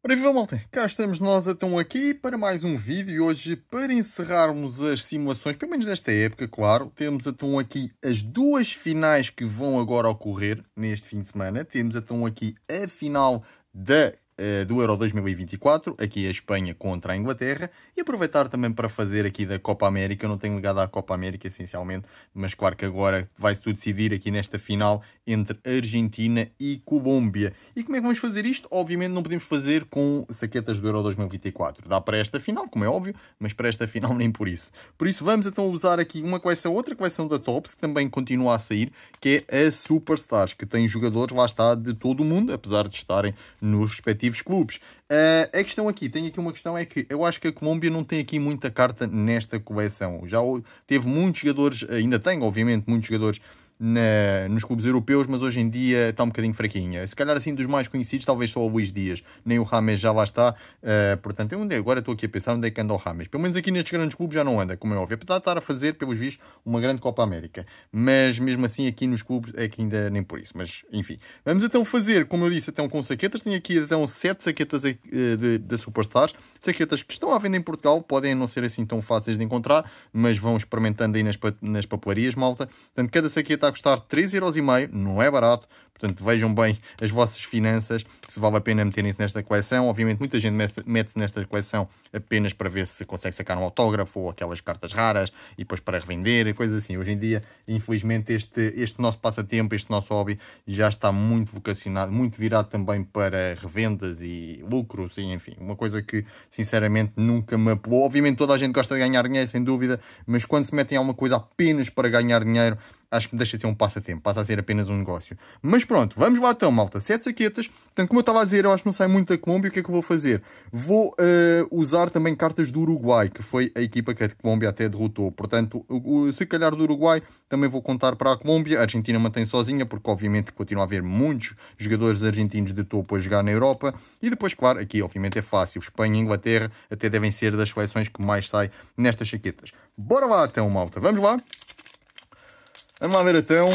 Ora viva malta, cá estamos nós então aqui para mais um vídeo e hoje para encerrarmos as simulações, pelo menos nesta época, claro, temos então aqui as duas finais que vão agora ocorrer neste fim de semana. Temos então aqui a final da eh, do Euro 2024, aqui a Espanha contra a Inglaterra, e aproveitar também para fazer aqui da Copa América, eu não tenho ligado à Copa América essencialmente, mas claro que agora vai-se tudo decidir aqui nesta final entre Argentina e Colômbia. E como é que vamos fazer isto? Obviamente não podemos fazer com saquetas do Euro 2024, dá para esta final, como é óbvio, mas para esta final nem por isso. Por isso vamos então usar aqui uma coleção, outra coleção da Tops, que também continua a sair, que é a Superstars, que tem jogadores, lá está, de todo o mundo, apesar de estarem nos respectivos respectivos clubes. Uh, a questão aqui, tenho aqui uma questão, é que eu acho que a Colômbia não tem aqui muita carta nesta coleção. Já teve muitos jogadores, ainda tem, obviamente, muitos jogadores na, nos clubes europeus, mas hoje em dia está um bocadinho fraquinha. Se calhar assim dos mais conhecidos, talvez só o Luís Dias, nem o Rames já lá está. Uh, portanto, onde é? agora estou aqui a pensar onde é que anda o Rames. Pelo menos aqui nestes grandes clubes já não anda, como é óbvio. Apesar de estar a fazer, pelos vistos, uma grande Copa América. Mas mesmo assim, aqui nos clubes é que ainda nem por isso. Mas enfim, vamos então fazer, como eu disse, então com saquetas. Tenho aqui então sete saquetas de, eh, de, de Superstars, saquetas que estão à venda em Portugal, podem não ser assim tão fáceis de encontrar, mas vão experimentando aí nas, nas papelarias, malta. Portanto, cada saqueta está a custar 3,5€, não é barato, Portanto, vejam bem as vossas finanças, se vale a pena meterem-se nesta coleção. Obviamente, muita gente mete-se nesta coleção apenas para ver se consegue sacar um autógrafo ou aquelas cartas raras e depois para revender, coisas assim. Hoje em dia, infelizmente, este, este nosso passatempo, este nosso hobby, já está muito vocacionado, muito virado também para revendas e lucros e enfim, uma coisa que sinceramente nunca me apelou. Obviamente, toda a gente gosta de ganhar dinheiro, sem dúvida, mas quando se metem alguma coisa apenas para ganhar dinheiro, acho que deixa de ser um passatempo, passa a ser apenas um negócio. Mas pronto, vamos lá então, malta. Sete saquetas. Portanto, como eu estava a dizer, eu acho que não sai muito da Colômbia. O que é que eu vou fazer? Vou uh, usar também cartas do Uruguai, que foi a equipa que a Colômbia até derrotou. Portanto, o, se calhar do Uruguai, também vou contar para a Colômbia. A Argentina mantém sozinha, porque obviamente continua a haver muitos jogadores argentinos de topo a jogar na Europa. E depois, claro, aqui obviamente é fácil. Espanha e Inglaterra até devem ser das seleções que mais sai nestas saquetas Bora lá então, malta. Vamos lá. Vamos lá ver então.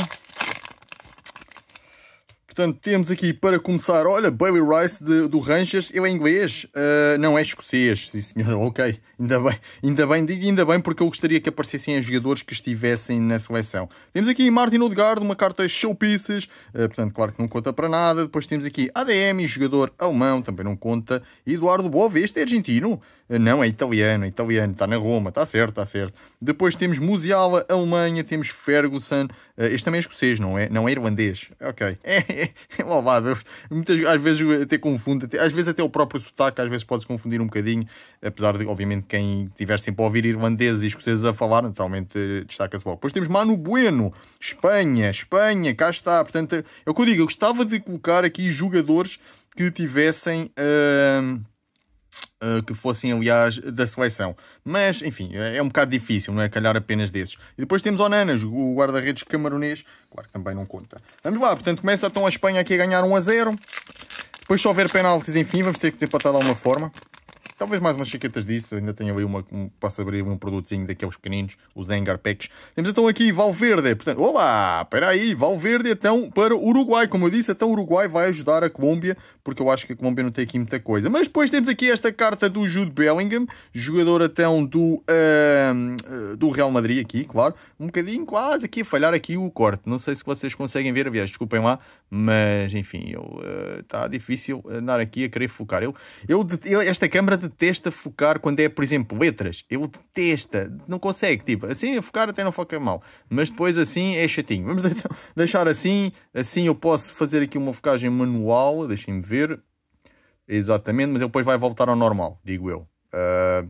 Portanto, temos aqui para começar, olha, Bailey Rice de, do Rangers, ele é inglês, uh, não é escocês, sim senhor, ok, ainda bem, ainda bem, digo ainda bem porque eu gostaria que aparecessem jogadores que estivessem na seleção. Temos aqui Martin Odegaard, uma carta showpieces, uh, portanto, claro que não conta para nada. Depois temos aqui ADM, jogador alemão, também não conta. Eduardo Bove, este é argentino, eh, não, é italiano, é italiano, está na Roma, está certo, está certo. Depois temos Musiala, Alemanha, temos Ferguson, eh, este também é escocês, não é? Não é irlandês, ok. É, é, é louvado, Muitas, às vezes até confundo, até, às vezes até o próprio sotaque, às vezes pode-se confundir um bocadinho, apesar de, obviamente, quem tiver sempre a ouvir irlandeses e escoceses a falar, naturalmente destaca-se logo. Depois temos Manu Bueno, Espanha, Espanha, cá está, portanto, é o que eu digo, eu gostava de colocar aqui jogadores que tivessem... Uh eh, que fossem, aliás, da seleção. Mas, enfim, é, é um bocado difícil, não é? Calhar apenas desses. E depois temos Onanas, o guarda-redes camaronês. Claro que também não conta. Vamos lá, portanto, começa então a Espanha aqui a ganhar 1 a 0. Depois, se houver penaltis, enfim, vamos ter que desempatar de alguma forma. Talvez mais umas chiquetas disso, ainda tenho ali uma, um, posso abrir um produtinho daqueles pequeninos, os Engar Packs. Temos então aqui Valverde, portanto, olá, espera aí, Valverde então para o Uruguai, como eu disse, então o Uruguai vai ajudar a Colômbia, porque eu acho que a Colômbia não tem aqui muita coisa. Mas depois temos aqui esta carta do Jude Bellingham, jogador então do, uh, do Real Madrid aqui, claro, um bocadinho quase aqui a falhar aqui o corte, não sei se vocês conseguem ver, aliás, desculpem lá, mas enfim, está eh, uh, difícil andar aqui a querer focar. Eu, eu, eu esta câmera detesta focar quando é, por exemplo, letras. Ele detesta, não consegue. Tipo, assim, focar até não foca mal. Mas depois assim é chatinho. Vamos deixar assim. Assim eu posso fazer aqui uma focagem manual. Deixem-me ver. Exatamente, mas ele depois vai voltar ao normal, digo eu. Uh,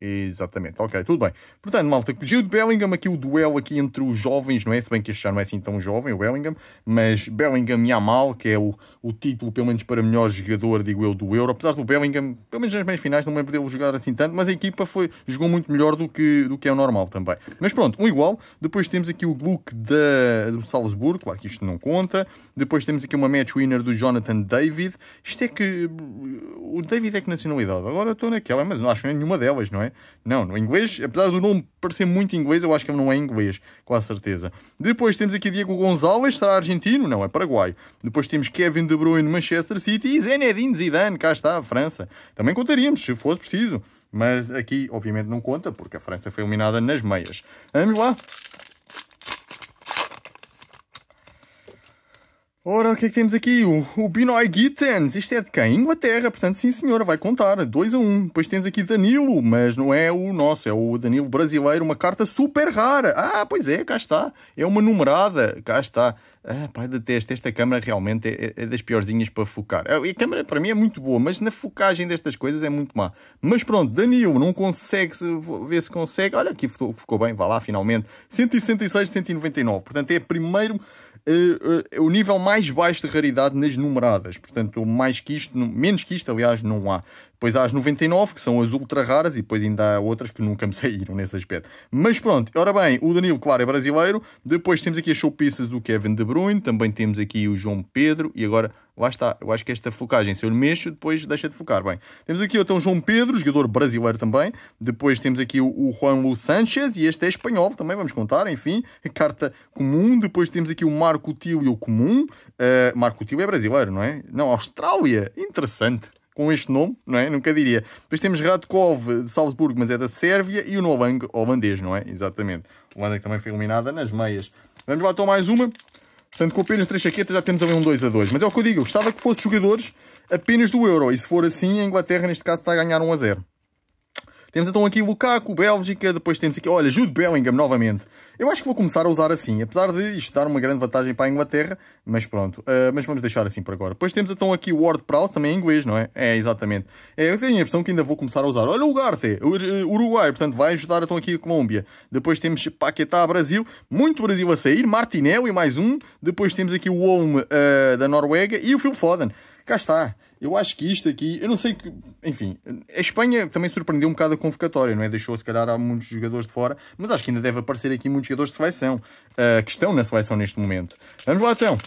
Exatamente, ok, tudo bem. Portanto, malta, Jude Bellingham, aqui o duelo aqui entre os jovens, não é? Se bem que este já não é assim tão jovem, o Bellingham, mas Bellingham e Amal, que é o, o título, pelo menos para melhor jogador, digo eu, do Euro. Apesar do Bellingham, pelo menos nas meias finais, não me lembro dele jogar assim tanto, mas a equipa foi, jogou muito melhor do que, do que é o normal também. Mas pronto, um igual. Depois temos aqui o Gluck da, do Salzburgo, claro que isto não conta. Depois temos aqui uma match winner do Jonathan David. Isto é que. O David é que nacionalidade? Agora estou naquela, mas não acho nenhuma delas, não é? é? Não, no inglês, apesar do nome parecer muito inglês, eu acho que ele não é inglês, com a certeza. Depois temos aqui Diego Gonzalez, será argentino? Não, é paraguaio. Depois temos Kevin De Bruyne, Manchester City e Zinedine Zidane, cá está, a França. Também contaríamos, se fosse preciso. Mas aqui, obviamente, não conta, porque a França foi eliminada nas meias. Vamos lá. Ora, o que é que temos aqui? O, o Binoy Gittens. Isto é de quem? Inglaterra. Portanto, sim senhora, vai contar. 2 a 1. Um. Depois temos aqui Danilo, mas não é o nosso, é o Danilo brasileiro. Uma carta super rara. Ah, pois é, cá está. É uma numerada. Cá está. Ah, pai, detesto. Esta câmera realmente é, é das piorzinhas para focar. Ah, a câmera para mim é muito boa, mas na focagem destas coisas é muito má. Mas pronto, Danilo não consegue ver se consegue. Olha, aqui ficou, bem. Vá lá, finalmente. 166, 199. Portanto, é primeiro uh, o nível mais baixo de raridade nas numeradas. Portanto, mais que isto, menos que isto, aliás, não há. Depois há as 99, que são as ultra raras, e depois ainda há outras que nunca me saíram nesse aspecto. Mas pronto, ora bem, o Danilo, claro, é brasileiro. Depois temos aqui as showpieces do Kevin De Bruyne, também temos aqui o João Pedro, e agora Lá está, eu acho que esta focagem, se eu lhe mexo, depois deixa de focar. Bem, temos aqui então o João Pedro, jogador brasileiro também. Depois temos aqui o, Juan Lu Sanchez, e este é espanhol também, vamos contar, enfim. Carta comum. Depois temos aqui o Marco Tílio comum. Uh, Marco Tílio é brasileiro, não é? Não, Austrália. Interessante com este nome, não é? Nunca diria. Depois temos Radkov de Salzburgo, mas é da Sérvia, e o Nolang holandês, não é? Exatamente. Holanda que também foi eliminada nas meias. Vamos lá então mais uma. Portanto, com apenas três chaquetas já temos ali um 2 a 2. Mas é o que eu digo, eu gostava que fossem jogadores apenas do Euro. E se for assim, a Inglaterra, neste caso, está a ganhar 1 a 0. Temos então aqui o Lukaku, Bélgica, depois temos aqui, olha, Jude Bellingham novamente. Eu acho que vou começar a usar assim, apesar de isto dar uma grande vantagem para a Inglaterra, mas pronto, uh, mas vamos deixar assim por agora. Depois temos então aqui o Ward Prowse, também em inglês, não é? É, exatamente. É, eu tenho a impressão que ainda vou começar a usar. Olha o Ugarte, eh, Uruguai, portanto vai ajudar então aqui a Colômbia. Depois temos Paquetá, Brasil, muito Brasil a sair, Martinelli mais um. Depois temos aqui o Olme uh, eh, da Noruega e o Phil Foden cá está. Eu acho que isto aqui, eu não sei que. Enfim, a Espanha também surpreendeu um bocado a convocatória, não é? Deixou se calhar há muitos jogadores de fora, mas acho que ainda deve aparecer aqui muitos jogadores de seleção uh, que estão na seleção neste momento. Vamos lá então.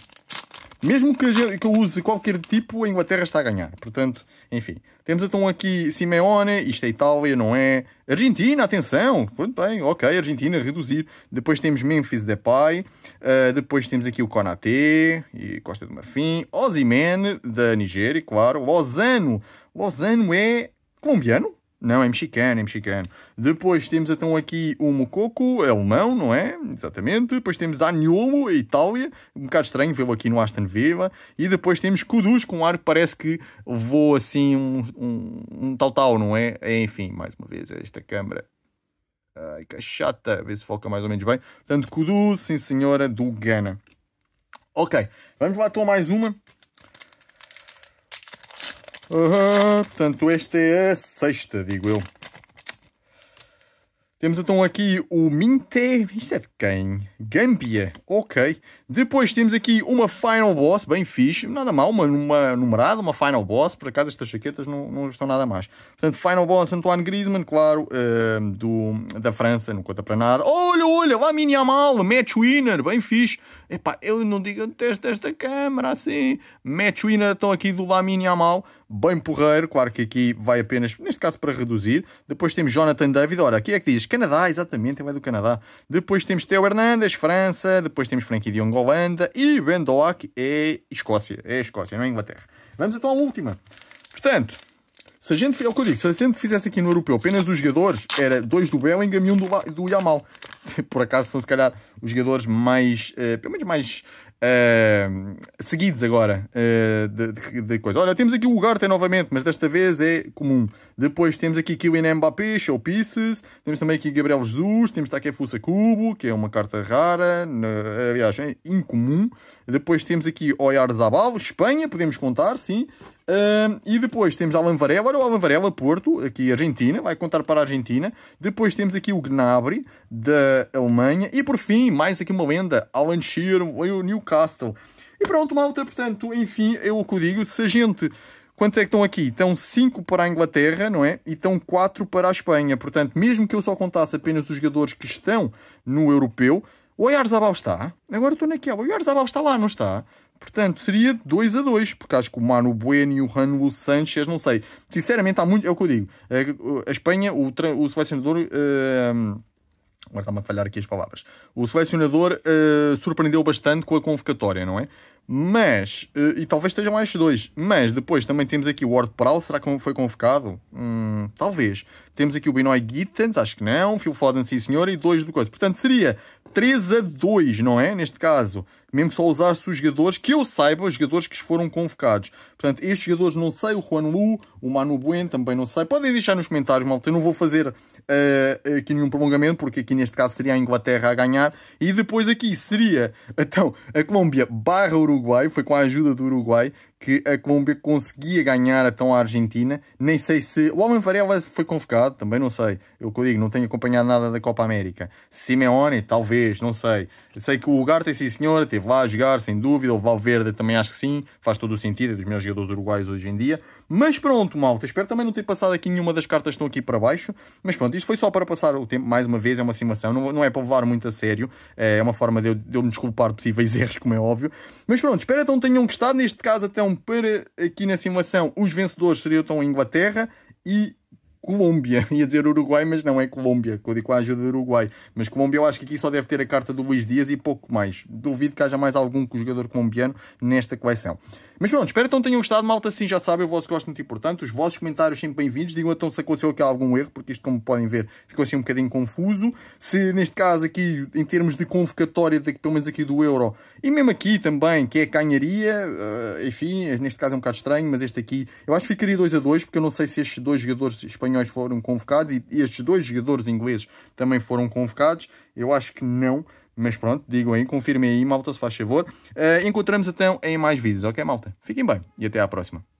Mesmo que, eu use qualquer tipo, a Inglaterra está a ganhar. Portanto, enfim, temos então aqui Simeone, isto é Itália, não é? Argentina, atenção! Pronto, bem, ok, Argentina, reduzir. Depois temos Memphis Depay, uh, depois temos aqui o Konaté e Costa do Marfim, Osimene, da Nigéria, claro, Lozano, Lozano é colombiano? Não, é mexicano, é mexicano. Depois temos então aqui o Mococo, alemão, não é? Exatamente. Depois temos Agnolo, Itália. Um bocado estranho vê-lo aqui no Aston Villa. E depois temos Kudus, com um ar que parece que levou assim um, um, um tal-tal, não é? Enfim, mais uma vez, esta câmara. Ai, que chata. A ver se foca mais ou menos bem. Portanto, Kudus, sim senhora, do Ghana. Ok, vamos lá então mais uma. Uhum, portanto, esta é a sexta, digo eu. Temos então aqui o Minte... Isto é de quem? Gambia. Ok. Depois temos aqui uma Final Boss, bem fixe. Nada mal, uma, uma numerada, uma Final Boss. Por acaso estas jaquetas não, não estão nada mais. Portanto, Final Boss Antoine Griezmann, claro, uh, do, da França, não conta para nada. Olha, olha, lá Mini Amal, Match Winner, bem fixe. Epá, eu não digo, eu desta câmera assim. Match Winner estão aqui do Lamine Amal bem porreiro, claro que aqui vai apenas, neste caso, para reduzir. Depois temos Jonathan David, olha, aqui é que diz Canadá, exatamente, ele é do Canadá. Depois temos Theo Hernandes, França, depois temos Frankie de Holanda e Ben Doak é Escócia, é Escócia, não é Inglaterra. Vamos então à última. Portanto, se a gente, é o que eu digo, se a gente fizesse aqui no europeu apenas os jogadores, era dois do Bellingham e um do, do Yamal. Por acaso são, se calhar, os jogadores mais, uh, pelo menos mais Uh, seguidos agora uh, de, de, de, coisa. Olha, temos aqui o Ugarte novamente, mas desta vez é comum. Depois temos aqui Kylian Mbappé, showpieces. Temos também aqui Gabriel Jesus. Temos Takefusa Kubo, que é uma carta rara, aliás, é incomum. Depois temos aqui Oyar Zabal, Espanha, podemos contar, sim. e depois temos Alan Varela, o Alan Varela Porto, aqui Argentina, vai contar para a Argentina. Depois temos aqui o Gnabry, da Alemanha. E por fim, mais aqui uma lenda, Alan Shearer, o Newcastle. E pronto, malta, portanto, enfim, é o que eu digo. Se a gente Quantos é que estão aqui? Estão 5 para a Inglaterra, não é? E estão 4 para a Espanha. Portanto, mesmo que eu só contasse apenas os jogadores que estão no europeu, o Oyarzabal está. Agora estou naquela. O Oyarzabal está lá, não está? Portanto, seria 2 a 2, porque acho que o Mano Bueno e o Ranuel Sanchez, não sei. Sinceramente, há muito. É o que eu digo. A Espanha, o, o selecionador. Uh... Agora está-me a falhar aqui as palavras. O selecionador uh... surpreendeu bastante com a convocatória, não é? Mas, eh, e talvez estejam mais dois, mas depois também temos aqui o Ward Prowse, será que foi convocado? Hum, talvez. Temos aqui o Benoit Gittens, acho que não, Phil Foden, sim senhor, e dois do coisa. Portanto, seria 3 a 2, não é? Neste caso, mesmo só usar-se os jogadores que eu saiba, os jogadores que foram convocados. Portanto, estes jogadores não sei, o Juan Lu, o Manu Bueno também não sei. Podem deixar nos comentários, malta. Eu não vou fazer uh, aqui nenhum prolongamento, porque aqui neste caso seria a Inglaterra a ganhar. E depois aqui seria, então, a Colômbia barra Uruguai, foi com a ajuda do Uruguai, que a Colômbia conseguia ganhar então a Argentina. Nem sei se o Homem Varela foi convocado, também não sei. Eu que digo, não tenho acompanhado nada da Copa América. Simeone, talvez, não sei. Sei que o Ugarte, sim senhor, teve lá a jogar, sem dúvida. O Valverde também acho que sim, faz todo o sentido, é dos melhores jogadores uruguais hoje em dia. Mas pronto, malta, espero também não ter passado aqui nenhuma das cartas que estão aqui para baixo. Mas pronto, isto foi só para passar o tempo, mais uma vez, é uma simulação, não, não é para levar muito a sério. É, é uma forma de eu, de eu me desculpar possíveis erros, como é óbvio. Mas pronto, espero então tenham gostado. Neste caso, até então, para aqui na simulação, os vencedores seriam então a Inglaterra e Colômbia. Ia dizer Uruguai, mas não é Colômbia. Que eu digo com a ajuda do Uruguai. Mas Colômbia, eu acho que aqui só deve ter a carta do Luís Dias e pouco mais. Duvido que haja mais algum jogador colombiano nesta coleção. Mas pronto, espero então tenham gostado. Malta, sim, já sabem, o vosso gosto é muito importante. Os vossos comentários sempre bem-vindos. Digam então se aconteceu aqui algum erro, porque isto, como podem ver, ficou assim um bocadinho confuso. Se neste caso aqui, em termos de convocatória, de, pelo menos aqui do Euro, e mesmo aqui também, que é a canharia, eh, enfim, neste caso é um bocado estranho, mas este aqui, eu acho que ficaria 2 a 2, porque eu não sei se estes dois jogadores espanhóis espanhóis foram convocados e estes dois jogadores ingleses também foram convocados. Eu acho que não, mas pronto, digam aí, confirmem aí, malta, se faz favor. Uh, encontramos então em mais vídeos, ok, malta? Fiquem bem e até à próxima.